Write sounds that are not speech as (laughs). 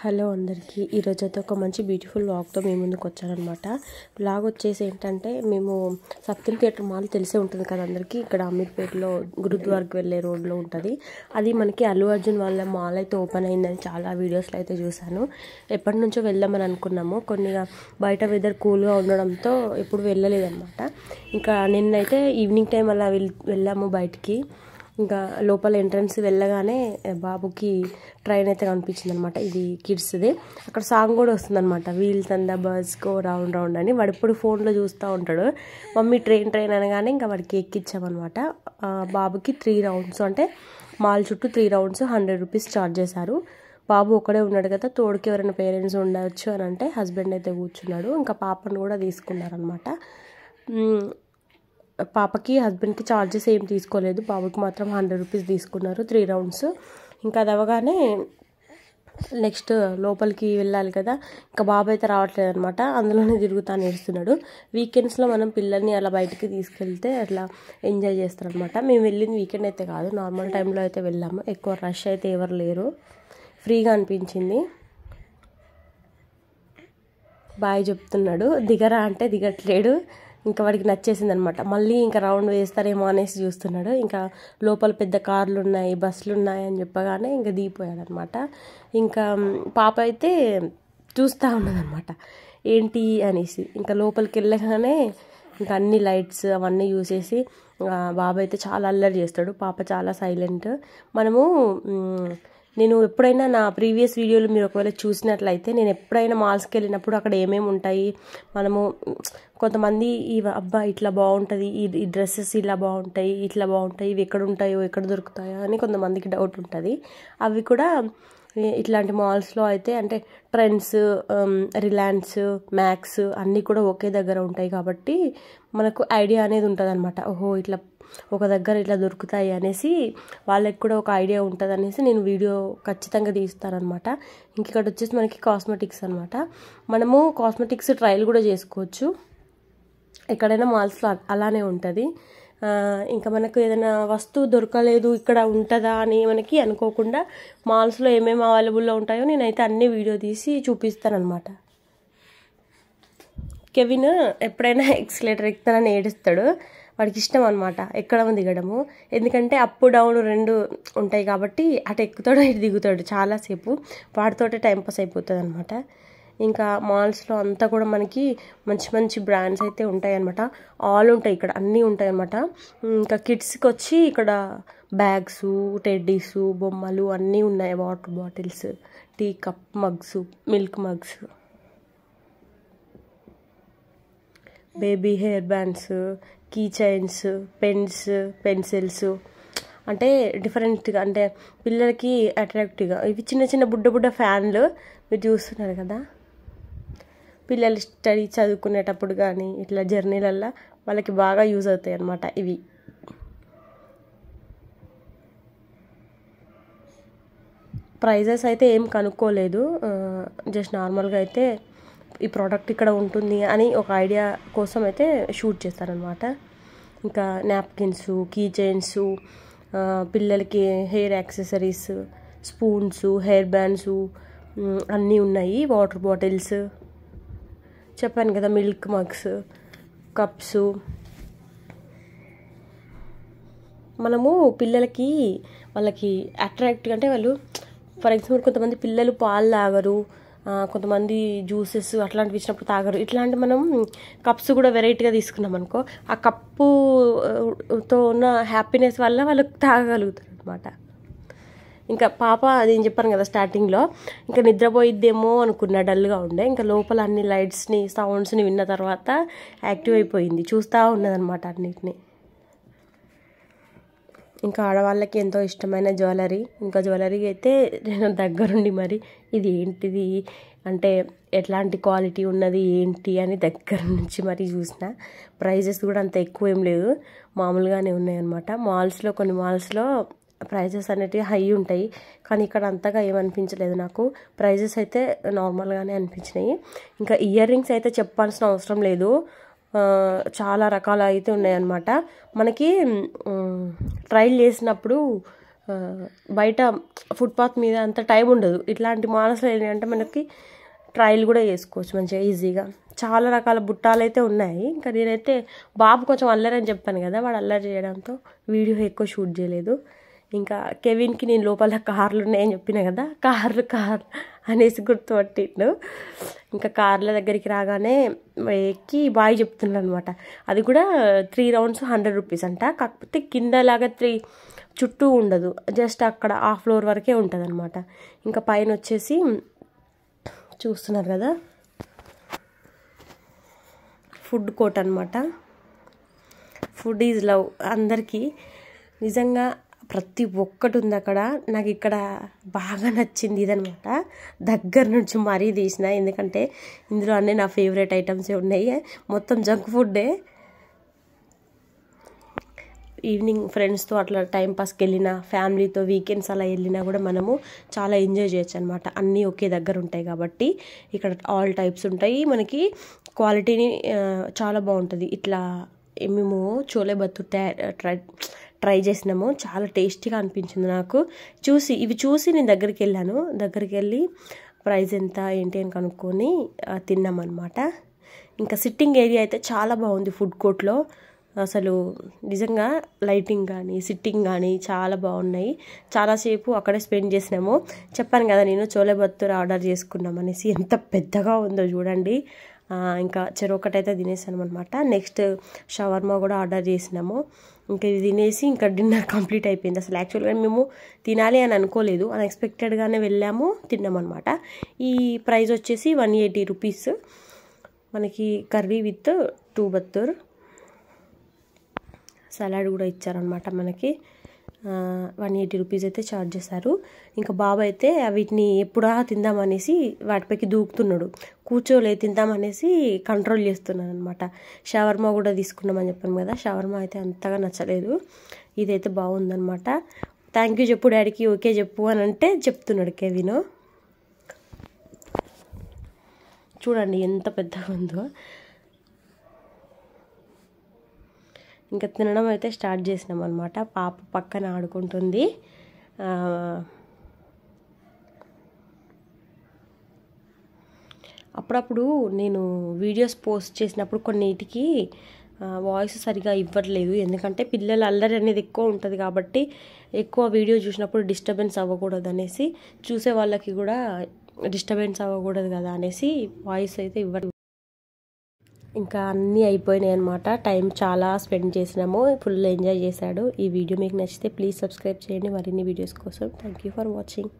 hello అందరికీ ఈరోజు అయితే ఒక మంచి బ్యూటిఫుల్ వ్లాగ్తో మేము ముందుకు వచ్చారనమాట బ్లాగ్ వచ్చేసి ఏంటంటే మేము సత్యం థియేటర్ మాల్ తెలిసే ఉంటుంది కదా అందరికీ ఇక్కడ అమీర్పేటలో గురుద్వార్కి వెళ్ళే రోడ్లో ఉంటుంది అది మనకి అల్లు అర్జున్ వాళ్ళ మాల్ అయితే ఓపెన్ అయిందని చాలా వీడియోస్లో అయితే చూశాను ఎప్పటి నుంచో వెళ్దామని అనుకున్నాము కొన్ని బయట వెదర్ కూల్గా ఉండడంతో ఎప్పుడు వెళ్ళలేదన్నమాట ఇంకా నిన్నైతే ఈవినింగ్ టైం అలా వెళ్ళాము బయటికి ఇంకా లోపల ఎంట్రన్స్ వెళ్ళగానే బాబుకి ట్రైన్ అయితే కనిపించింది అనమాట ఇది కిడ్స్ది అక్కడ సాంగ్ కూడా వస్తుంది అనమాట వీల్స్ అంద బస్ కో రౌండ్ రౌండ్ అని వాడు ఇప్పుడు ఫోన్లో చూస్తూ ఉంటాడు మమ్మీ ట్రైన్ ట్రైన్ అనగానే ఇంకా వాడికి ఎక్కించామన్నమాట బాబుకి త్రీ రౌండ్స్ అంటే మాల్ చుట్టూ three rounds hundred rupees charge చేశారు బాబు ఒక్కడే ఉన్నాడు కదా తోడుకి ఎవరైనా పేరెంట్స్ ఉండవచ్చు అని అంటే హస్బెండ్ అయితే కూర్చున్నాడు ఇంకా పాపను కూడా తీసుకున్నారనమాట పాపకి హస్బెండ్కి ఛార్జెస్ ఏం తీసుకోలేదు బాబుకి మాత్రం హండ్రెడ్ రూపీస్ తీసుకున్నారు త్రీ రౌండ్స్ ఇంకా అది అవగానే నెక్స్ట్ లోపలికి వెళ్ళాలి కదా ఇంకా బాబు అయితే రావట్లేదు అనమాట అందులోనే తిరుగుతాను ఏడుస్తున్నాడు వీకెండ్స్లో మనం పిల్లల్ని అలా బయటికి తీసుకెళ్తే అట్లా ఎంజాయ్ చేస్తారనమాట మేము వెళ్ళింది వీకెండ్ అయితే కాదు నార్మల్ టైంలో అయితే వెళ్ళాము ఎక్కువ రష్ అయితే ఎవరు లేరు ఫ్రీగా అనిపించింది బాయ్ చెప్తున్నాడు దిగరా అంటే దిగట్లేడు ఇంకా వాడికి నచ్చేసింది అనమాట మళ్ళీ ఇంకా రౌండ్ వేస్తారేమో అనేసి చూస్తున్నాడు ఇంకా లోపల పెద్ద కార్లు ఉన్నాయి బస్సులు ఉన్నాయి అని చెప్పగానే ఇంకా దిగిపోయాడు అనమాట ఇంకా పాప అయితే చూస్తూ ఉన్నదనమాట ఏంటి అనేసి ఇంకా లోపలికి వెళ్ళగానే ఇంకా అన్ని లైట్స్ అవన్నీ చూసేసి బాబు అయితే చాలా అల్లరి చేస్తాడు పాప చాలా సైలెంట్ మనము నేను ఎప్పుడైనా నా ప్రీవియస్ వీడియోలు మీరు ఒకవేళ చూసినట్లయితే నేను ఎప్పుడైనా మాల్స్కి వెళ్ళినప్పుడు అక్కడ ఏమేమి ఉంటాయి మనము కొంతమంది ఈ అబ్బా ఇట్లా బాగుంటుంది ఈ డ్రెస్సెస్ ఇలా బాగుంటాయి ఇట్లా బాగుంటాయి ఇవి ఎక్కడ ఉంటాయో ఎక్కడ దొరుకుతాయో అని కొంతమందికి డౌట్ ఉంటుంది అవి కూడా ఇట్లాంటి మాల్స్లో అయితే అంటే ట్రెండ్స్ రిలయన్స్ మ్యాక్స్ అన్నీ కూడా ఒకే దగ్గర ఉంటాయి కాబట్టి మనకు ఐడియా అనేది ఉంటుంది అనమాట ఓహో ఇట్లా ఒక దగ్గర ఇట్లా దొరుకుతాయి అనేసి వాళ్ళకి కూడా ఒక ఐడియా ఉంటుంది అనేసి నేను వీడియో ఖచ్చితంగా తీస్తానమాట ఇంక ఇక్కడ వచ్చేసి మనకి కాస్మెటిక్స్ అనమాట మనము కాస్మెటిక్స్ ట్రయల్ కూడా చేసుకోవచ్చు ఎక్కడైనా మాల్స్లో అలానే ఉంటుంది ఇంకా మనకు ఏదైనా వస్తువు దొరకలేదు ఇక్కడ ఉంటుందా అని మనకి అనుకోకుండా మాల్స్లో ఏమేమి అవైలబుల్లో ఉంటాయో నేనైతే అన్ని వీడియో తీసి చూపిస్తానమాట కెవిన్ ఎప్పుడైనా ఎక్స్లేటర్ (laughs) ఎక్కుతానని ఏడుస్తాడు వాడికి ఇష్టం అనమాట ఎక్కడము దిగడము ఎందుకంటే అప్ డౌన్ రెండు ఉంటాయి కాబట్టి అటు ఎక్కుతాడు ఇటు దిగుతాడు చాలాసేపు వాడితోటే టైంపాస్ అయిపోతుంది అనమాట ఇంకా మాల్స్లో అంతా కూడా మనకి మంచి మంచి బ్రాండ్స్ అయితే ఉంటాయన్నమాట ఆల్ ఉంటాయి ఇక్కడ అన్నీ ఉంటాయి అన్నమాట ఇంకా కిడ్స్కి వచ్చి ఇక్కడ బ్యాగ్స్ టెడ్డీస్ బొమ్మలు అన్నీ ఉన్నాయి water bottles tea cup mugs milk mugs baby hair bands key chains pens pencils అంటే డిఫరెంట్గా అంటే పిల్లలకి అట్రాక్టివ్గా ఇవి చిన్న చిన్న బుడ్డ బుడ్డ ఫ్యాన్లు మీరు చూస్తున్నారు కదా పిల్లలు స్టడీ చదువుకునేటప్పుడు కానీ ఇట్లా జర్నీలల్లో వాళ్ళకి బాగా యూజ్ అవుతాయి అన్నమాట ఇవి ప్రైజెస్ అయితే ఏం కనుక్కోలేదు జస్ట్ నార్మల్గా అయితే ఈ ప్రోడక్ట్ ఇక్కడ ఉంటుంది అని ఒక ఐడియా కోసం అయితే షూట్ చేస్తారనమాట ఇంకా నాప్కిన్స్ కీ చైన్స్ పిల్లలకి hair accessories spoons hair bands అన్నీ ఉన్నాయి వాటర్ బాటిల్స్ చెప్పాను కదా మిల్క్ మగ్స్ కప్స్ మనము పిల్లలకి వాళ్ళకి అట్రాక్ట్ అంటే వాళ్ళు ఫర్ ఎగ్జాంపుల్ కొంతమంది పిల్లలు పాలు తాగరు కొంతమంది జ్యూసెస్ అట్లాంటివి ఇచ్చినప్పుడు తాగరు ఇట్లాంటి మనం కప్స్ కూడా వెరైటీగా తీసుకున్నాం అనుకో ఆ కప్పుతో ఉన్న హ్యాపీనెస్ వల్ల వాళ్ళు తాగగలుగుతారు అనమాట ఇంకా పాప అది ఏం చెప్పాను కదా స్టార్టింగ్లో ఇంకా నిద్రపోయిద్దేమో అనుకున్నా డల్గా ఉండే ఇంకా లోపల అన్ని లైట్స్ని సౌండ్స్ని విన్న తర్వాత యాక్టివ్ అయిపోయింది చూస్తూ ఉన్నదనమాట అన్నిటిని ఇంకా ఆడవాళ్ళకి ఎంతో ఇష్టమైన జ్యువెలరీ ఇంకా జ్యువెలరీ అయితే నేను దగ్గరుండి మరి ఇది ఏంటిది అంటే ఎట్లాంటి క్వాలిటీ ఉన్నది ఏంటి అని దగ్గర నుంచి మరి చూసిన ప్రైజెస్ కూడా అంత ఎక్కువ ఏం లేదు మామూలుగానే ఉన్నాయన్నమాట మాల్స్లో కొన్ని మాల్స్లో ప్రైజెస్ అనేటివి హై ఉంటాయి కానీ ఇక్కడ అంతగా ఏమనిపించలేదు నాకు ప్రైజెస్ అయితే నార్మల్గానే అనిపించినాయి ఇంకా ఇయర్ రింగ్స్ అయితే చెప్పాల్సిన అవసరం లేదు చాలా రకాలు అయితే ఉన్నాయన్నమాట మనకి ట్రైల్ చేసినప్పుడు బయట ఫుట్పాత్ మీద అంత టైం ఉండదు ఇట్లాంటి మానసులు ఏంటంటే మనకి ట్రయల్ కూడా చేసుకోవచ్చు మంచిగా ఈజీగా చాలా రకాల బుట్టాలు అయితే ఉన్నాయి ఇంకా నేనైతే బాబు కొంచెం అల్లరి అని చెప్పాను కదా వాడు అల్లరి చేయడంతో వీడియో ఎక్కువ షూట్ చేయలేదు ఇంకా కెవిన్కి నేను లోపల కార్లు ఉన్నాయని చెప్పిన కదా కార్లు కార్ అనేసి గుర్తుపట్టిండు ఇంకా కార్ల దగ్గరికి రాగానే ఎక్కి బాయ్ చెప్తున్నాడు అనమాట అది కూడా త్రీ రౌండ్స్ హండ్రెడ్ రూపీస్ అంట కాకపోతే కిందలాగా త్రీ చుట్టూ ఉండదు జస్ట్ అక్కడ ఆ ఫ్లోర్ వరకే ఉంటుంది అనమాట ఇంకా పైన వచ్చేసి చూస్తున్నారు కదా ఫుడ్ కోట్ అనమాట ఫుడ్ ఈజ్ లవ్ అందరికీ నిజంగా ప్రతి ఒక్కటి ఉంది అక్కడ నాకు ఇక్కడ బాగా నచ్చింది ఇదనమాట దగ్గర నుంచి మరీ తీసిన ఎందుకంటే ఇందులో అన్నీ నా ఫేవరెట్ ఐటమ్సే ఉన్నాయి మొత్తం జంక్ ఫుడ్డే ఈవినింగ్ ఫ్రెండ్స్తో అట్లా టైంపాస్కి వెళ్ళినా ఫ్యామిలీతో వీకెండ్స్ అలా వెళ్ళినా కూడా మనము చాలా ఎంజాయ్ చేయొచ్చు అనమాట అన్నీ ఒకే దగ్గర ఉంటాయి కాబట్టి ఇక్కడ ఆల్ టైప్స్ ఉంటాయి మనకి క్వాలిటీని చాలా బాగుంటుంది ఇట్లా మేము చోలే బత్తు ట్రై ట్రై చేసినాము చాలా టేస్టీగా అనిపించింది నాకు చూసి ఇవి చూసి నేను దగ్గరికి వెళ్ళాను దగ్గరికి వెళ్ళి ప్రైస్ ఎంత ఏంటి అని కనుక్కొని తిన్నామన్నమాట ఇంకా సిట్టింగ్ ఏరియా అయితే చాలా బాగుంది ఫుడ్ కోర్ట్లో అసలు నిజంగా లైటింగ్ కానీ సిట్టింగ్ కానీ చాలా బాగున్నాయి చాలాసేపు అక్కడే స్పెండ్ చేసినాము చెప్పాను కదా నేను చోలే ఆర్డర్ చేసుకున్నాం అనేసి ఎంత పెద్దగా ఉందో చూడండి ఇంకా చెరొకటైతే తినేసాము అనమాట నెక్స్ట్ షవర్మా కూడా ఆర్డర్ చేసినాము ఇంకా ఇది తినేసి ఇంకా డిన్నర్ (laughs) కంప్లీట్ అయిపోయింది అసలు యాక్చువల్గా మేము తినాలి అని అనుకోలేదు అన్ఎక్స్పెక్టెడ్గానే వెళ్ళాము తిన్నామన్నమాట ఈ ప్రైస్ వచ్చేసి వన్ ఎయిటీ రూపీస్ మనకి కర్రీ విత్ టూ బత్తూర్ సలాడ్ కూడా ఇచ్చారనమాట మనకి వన్ ఎయిటీ రూపీస్ అయితే ఛార్జ్ చేశారు ఇంకా బాబు అయితే వీటిని ఎప్పుడా తిందామనేసి వాటిపైకి దూకుతున్నాడు కూర్చోలే తిందామనేసి కంట్రోల్ చేస్తున్నాను అనమాట షవర్మా కూడా తీసుకున్నామని చెప్పాను కదా షవర్మా అయితే అంతగా నచ్చలేదు ఇదైతే బాగుందనమాట థ్యాంక్ యూ చెప్పు డాడీకి ఓకే చెప్పు అని అంటే చెప్తున్నాడు కేవిను చూడండి ఎంత పెద్దగా ఉందో ఇంకా తినడం అయితే స్టార్ట్ చేసినాం అనమాట పాప పక్కన ఆడుకుంటుంది అప్పుడప్పుడు నేను వీడియోస్ పోస్ట్ చేసినప్పుడు కొన్నిటికి వాయిస్ సరిగా ఇవ్వట్లేదు ఎందుకంటే పిల్లల అల్లరి అనేది ఎక్కువ ఉంటుంది కాబట్టి ఎక్కువ వీడియో చూసినప్పుడు డిస్టర్బెన్స్ అవ్వకూడదు అనేసి చూసే వాళ్ళకి కూడా డిస్టర్బెన్స్ అవ్వకూడదు కదా అనేసి వాయిస్ అయితే ఇవ్వ ఇంకా అన్నీ అయిపోయినాయి అనమాట టైం చాలా స్పెండ్ చేసినాము ఫుల్ ఎంజాయ్ చేశాడు ఈ వీడియో మీకు నచ్చితే ప్లీజ్ సబ్స్క్రైబ్ చేయండి మరిన్ని వీడియోస్ కోసం థ్యాంక్ యూ ఫర్ వాచింగ్